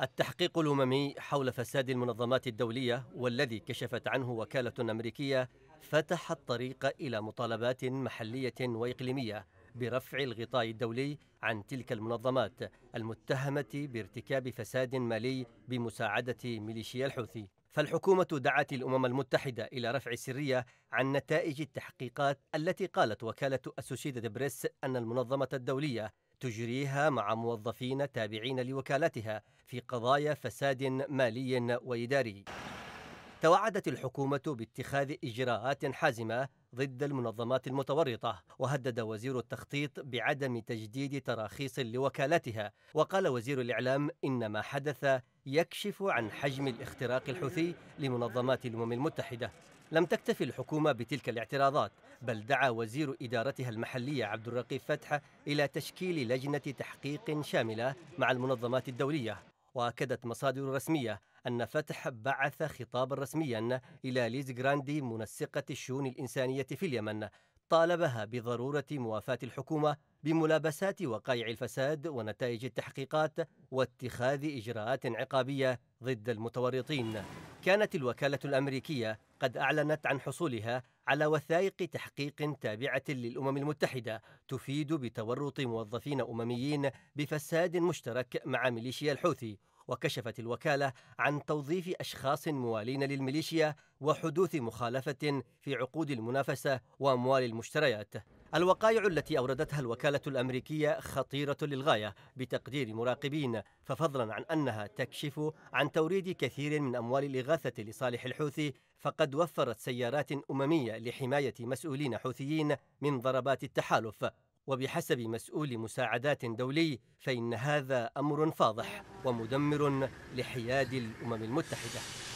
التحقيق الاممي حول فساد المنظمات الدوليه والذي كشفت عنه وكاله امريكيه فتح الطريق الى مطالبات محليه واقليميه برفع الغطاء الدولي عن تلك المنظمات المتهمه بارتكاب فساد مالي بمساعده ميليشيا الحوثي فالحكومة دعت الأمم المتحدة إلى رفع السرية عن نتائج التحقيقات التي قالت وكالة أسوشيتد بريس أن المنظمة الدولية تجريها مع موظفين تابعين لوكالتها في قضايا فساد مالي وإداري. توعدت الحكومة باتخاذ إجراءات حازمة ضد المنظمات المتورطة وهدد وزير التخطيط بعدم تجديد تراخيص لوكالتها وقال وزير الإعلام إن ما حدث يكشف عن حجم الاختراق الحوثي لمنظمات الأمم المتحدة لم تكتفي الحكومة بتلك الاعتراضات بل دعا وزير إدارتها المحلية عبد الرقيب فتحة إلى تشكيل لجنة تحقيق شاملة مع المنظمات الدولية وأكدت مصادر رسمية أن فتح بعث خطابا رسميا إلى ليز جراندي منسقة الشؤون الإنسانية في اليمن طالبها بضرورة موافاة الحكومة بملابسات وقائع الفساد ونتائج التحقيقات واتخاذ إجراءات عقابية ضد المتورطين كانت الوكالة الأمريكية قد أعلنت عن حصولها على وثائق تحقيق تابعة للأمم المتحدة تفيد بتورط موظفين أمميين بفساد مشترك مع ميليشيا الحوثي وكشفت الوكالة عن توظيف أشخاص موالين للميليشيا وحدوث مخالفة في عقود المنافسة وأموال المشتريات الوقائع التي أوردتها الوكالة الأمريكية خطيرة للغاية بتقدير مراقبين ففضلا عن أنها تكشف عن توريد كثير من أموال الإغاثة لصالح الحوثي فقد وفرت سيارات أممية لحماية مسؤولين حوثيين من ضربات التحالف وبحسب مسؤول مساعدات دولي فإن هذا أمر فاضح ومدمر لحياد الأمم المتحدة